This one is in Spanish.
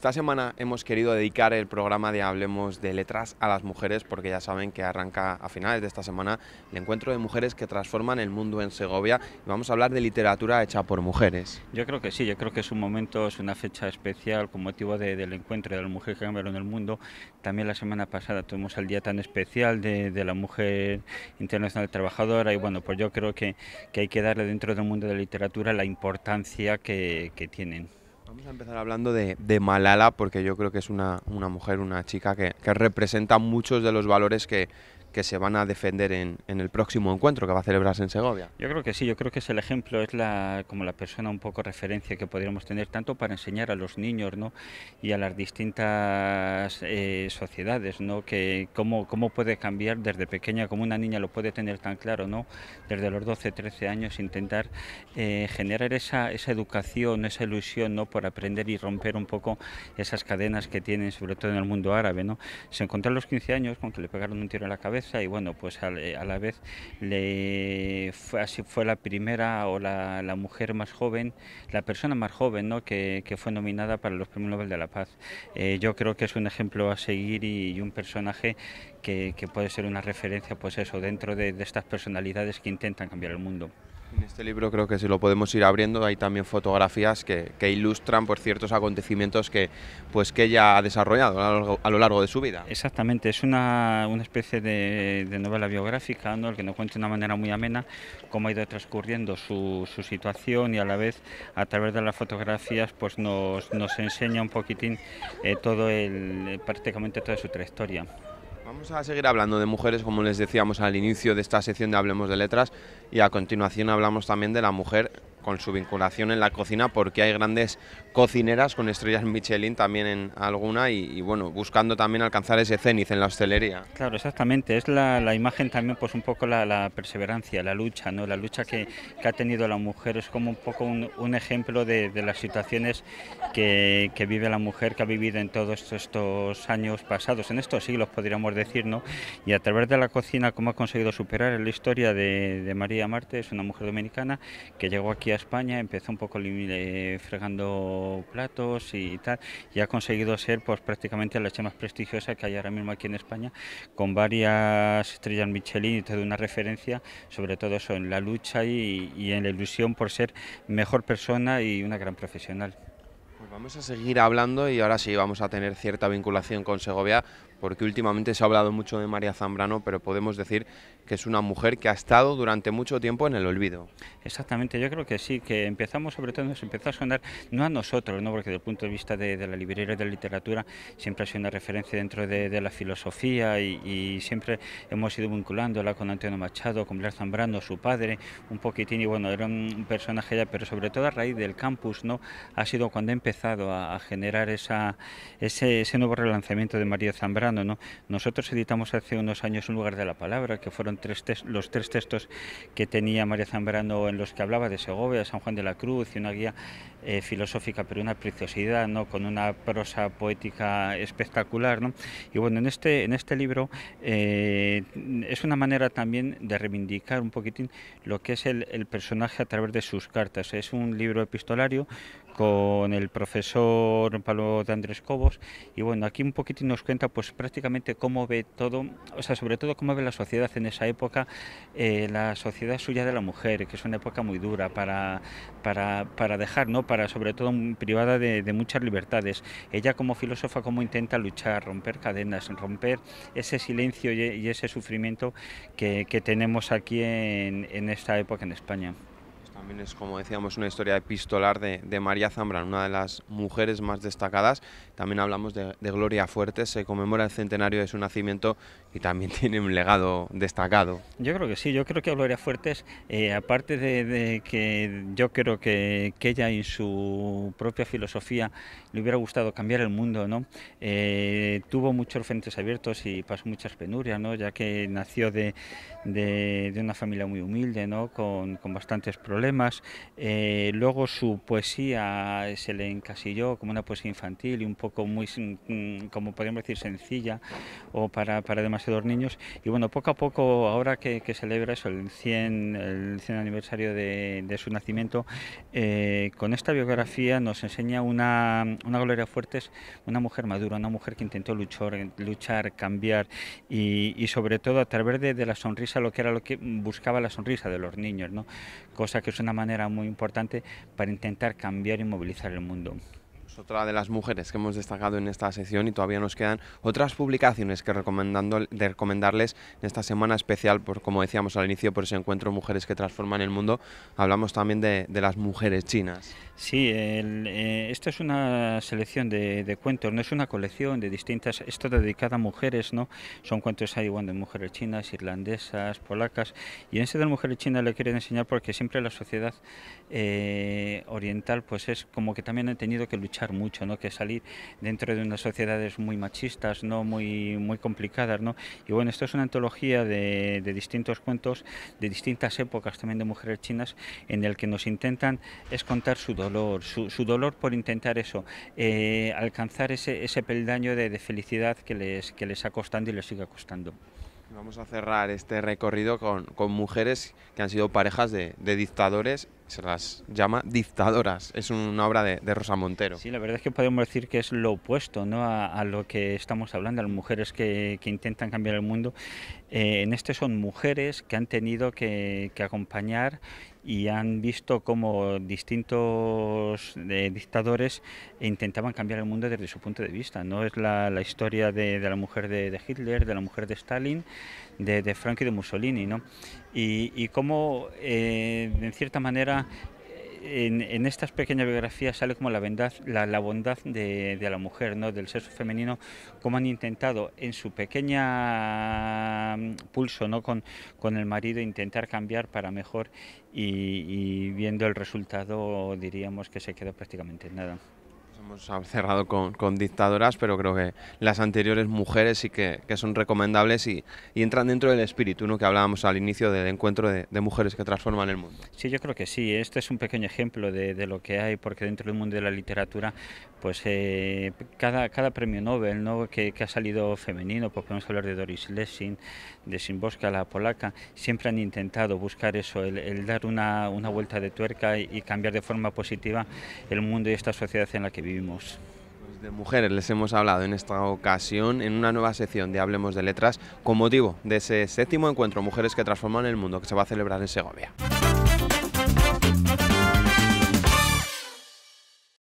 Esta semana hemos querido dedicar el programa de Hablemos de Letras a las mujeres porque ya saben que arranca a finales de esta semana el encuentro de mujeres que transforman el mundo en Segovia y vamos a hablar de literatura hecha por mujeres. Yo creo que sí, yo creo que es un momento, es una fecha especial con motivo del encuentro de la mujer que en el mundo. También la semana pasada tuvimos el día tan especial de, la mujer internacional trabajadora y bueno, pues yo creo que, hay que darle dentro del mundo de la literatura la importancia que tienen. Vamos a empezar hablando de, Malala porque yo creo que es una, mujer, una chica que, representa muchos de los valores que, que se van a defender en, en, el próximo encuentro que va a celebrarse en Segovia. Yo creo que sí, yo creo que es el ejemplo, es la, como la persona un poco referencia que podríamos tener tanto para enseñar a los niños ¿no? y a las distintas eh, sociedades, ¿no? que cómo, cómo puede cambiar desde pequeña, como una niña lo puede tener tan claro, ¿no? desde los 12, 13 años, intentar eh, generar esa, esa educación, esa ilusión ¿no? por aprender y romper un poco esas cadenas que tienen, sobre todo en el mundo árabe. ¿no? Se encontró a los 15 años con que le pegaron un tiro en la cabeza y bueno, pues eh, a, la vez fue, la primera o la, mujer más joven, la persona más joven ¿no? que, fue nominada para los Premios Nobel de la Paz. Eh, yo creo que es un ejemplo a seguir y, un personaje que, puede ser una referencia, pues eso, dentro de estas personalidades que intentan cambiar el mundo. En este libro creo que si lo podemos ir abriendo hay también fotografías que, ilustran por pues, ciertos acontecimientos pues, que, ella ha desarrollado a lo, largo, de su vida. Exactamente, es una, especie de, novela biográfica, que nos cuenta de una manera muy amena cómo ha ido transcurriendo su, situación y a la vez a través de las fotografías pues nos, enseña un poquitín eh, todo el, prácticamente toda su trayectoria. Vamos a seguir hablando de mujeres, como les decíamos al inicio de esta sección de Hablemos de Letras, y a continuación hablamos también de la mujer con su vinculación en la cocina porque hay grandes cocineras con estrellas Michelin también en alguna y, bueno, buscando también alcanzar ese céniz en la hostelería. Claro, exactamente, es la, imagen también pues un poco la, perseverancia, la lucha, ¿no? La lucha que, ha tenido la mujer es como un poco un, ejemplo de, las situaciones que, vive la mujer, que ha vivido en todos estos años pasados, en estos siglos podríamos decir, ¿no? Y a través de la cocina, cómo ha conseguido superar la historia de, de María Marte, es una mujer dominicana que llegó aquí España, empezó un poco eh, fregando platos y, tal, y ha conseguido ser pues prácticamente la chef más prestigiosa que hay ahora mismo aquí en España, con varias estrellas Michelin y toda una referencia, sobre todo eso, en la lucha y, en la ilusión por ser mejor persona y una gran profesional. Pues vamos a seguir hablando y ahora sí vamos a tener cierta vinculación con Segovia porque últimamente se ha hablado mucho de María Zambrano, pero podemos decir que es una mujer que ha estado durante mucho tiempo en el olvido. Exactamente, yo creo que sí, que empezamos, sobre todo nos empezó a sonar, no a nosotros, ¿no? porque desde el punto de vista de, la librería y de la literatura siempre ha sido una referencia dentro de, la filosofía y, siempre hemos ido vinculándola con Antonio Machado, con Blair Zambrano, su padre, un poquitín, y bueno, era un personaje ya, pero sobre todo a raíz del campus, ¿no? Ha sido cuando ha empezado a, generar ese nuevo relanzamiento de María Zambrano nosotros editamos hace unos años un lugar de la palabra, que fueron tres los tres textos que tenía María Zambrano en los que hablaba de Segovia, San Juan de la Cruz y una guía eh, filosófica, pero una preciosidad, ¿no? con una prosa poética espectacular. Y bueno, en este, en este libro eh, es una manera también de reivindicar un poquitín lo que es el, el personaje a través de sus cartas. Es un libro epistolario con el profesor Pablo de Andrés Cobos y bueno, aquí un poquitín nos cuenta pues prácticamente cómo ve todo, o sea, sobre todo cómo ve la sociedad en esa época, eh, la sociedad suya de la mujer, que es una época muy dura para, para, para dejar, ¿no? Para sobre todo privada de, muchas libertades. Ella como filósofa cómo intenta luchar, romper cadenas, romper ese silencio y, ese sufrimiento que, tenemos aquí en esta época en España. También es, como decíamos, una historia epistolar de, María Zambran, una de las mujeres más destacadas. También hablamos de, Gloria Fuertes, se conmemora el centenario de su nacimiento y también tiene un legado destacado. Yo creo que sí, yo creo que Gloria Fuertes, eh, aparte de, que yo creo que, ella en su propia filosofía le hubiera gustado cambiar el mundo, ¿no? Eh, tuvo muchos frentes abiertos y pasó muchas penurias, ya que nació de, una familia muy humilde, ¿no? con bastantes problemas además, eh, luego su poesía se le encasilló como una poesía infantil y un poco muy, mm, como podríamos decir, sencilla o para, demasiados niños. Y bueno, poco a poco, ahora que, celebra eso, el 100, el 100 aniversario de, su nacimiento, eh, con esta biografía nos enseña una, una Gloria Fuertes, una mujer madura, una mujer que intentó luchar, luchar cambiar y, sobre todo a través de, de la sonrisa lo que era lo que buscaba la sonrisa de los niños, ¿no? cosa que una manera muy importante para intentar cambiar y movilizar el mundo otra de las mujeres que hemos destacado en esta sesión y todavía nos quedan otras publicaciones que recomendando, de recomendarles en esta semana especial, por, como decíamos al inicio, por ese encuentro Mujeres que Transforman el Mundo. Hablamos también de, de las mujeres chinas. Sí, eh, esta es una selección de, de, cuentos, no es una colección de distintas, esto dedicada a mujeres, ¿no? Son cuentos de mujeres chinas, irlandesas, polacas, y en ese de mujeres chinas le quieren enseñar porque siempre la sociedad eh, oriental pues es como que también han tenido que luchar mucho, ¿no? que salir dentro de unas sociedades muy machistas, ¿no? muy, muy complicadas. ¿no? Y bueno, esto es una antología de, de distintos cuentos, de distintas épocas también de mujeres chinas, en el que nos intentan es contar su dolor, su, su dolor por intentar eso, eh, alcanzar ese, ese peldaño de, de, felicidad que les, que les ha costando y les sigue costando. Vamos a cerrar este recorrido con, con mujeres que han sido parejas de, de dictadores se las llama dictadoras. Es una obra de, Rosa Montero. Sí, la verdad es que podemos decir que es lo opuesto ¿no? a, lo que estamos hablando, a las mujeres que, que intentan cambiar el mundo. Eh, en este son mujeres que han tenido que, que acompañar y han visto cómo distintos eh, dictadores intentaban cambiar el mundo desde su punto de vista. No es la, historia de, la mujer de, Hitler, de la mujer de Stalin, de, de Franco y de Mussolini. ¿no? Y, y cómo, eh, en cierta manera, en, estas pequeñas biografías sale como la, bondad, la, bondad de, la mujer, del sexo femenino, cómo han intentado en su pequeña mm, pulso con, el marido intentar cambiar para mejor y, y viendo el resultado diríamos que se quedó prácticamente nada hemos cerrado con, dictadoras, pero creo que las anteriores mujeres sí que, son recomendables y, entran dentro del espíritu ¿no? que hablábamos al inicio del encuentro de, mujeres que transforman el mundo. Sí, yo creo que sí. Este es un pequeño ejemplo de, lo que hay, porque dentro del mundo de la literatura, pues eh, cada, cada premio Nobel que, ha salido femenino, pues podemos hablar de Doris Lessing, de Simboska, la polaca, siempre han intentado buscar eso, el, dar una, vuelta de tuerca y, y cambiar de forma positiva el mundo y esta sociedad en la que vivimos. Pues de mujeres les hemos hablado en esta ocasión en una nueva sección de Hablemos de Letras con motivo de ese séptimo encuentro Mujeres que transforman el mundo que se va a celebrar en Segovia.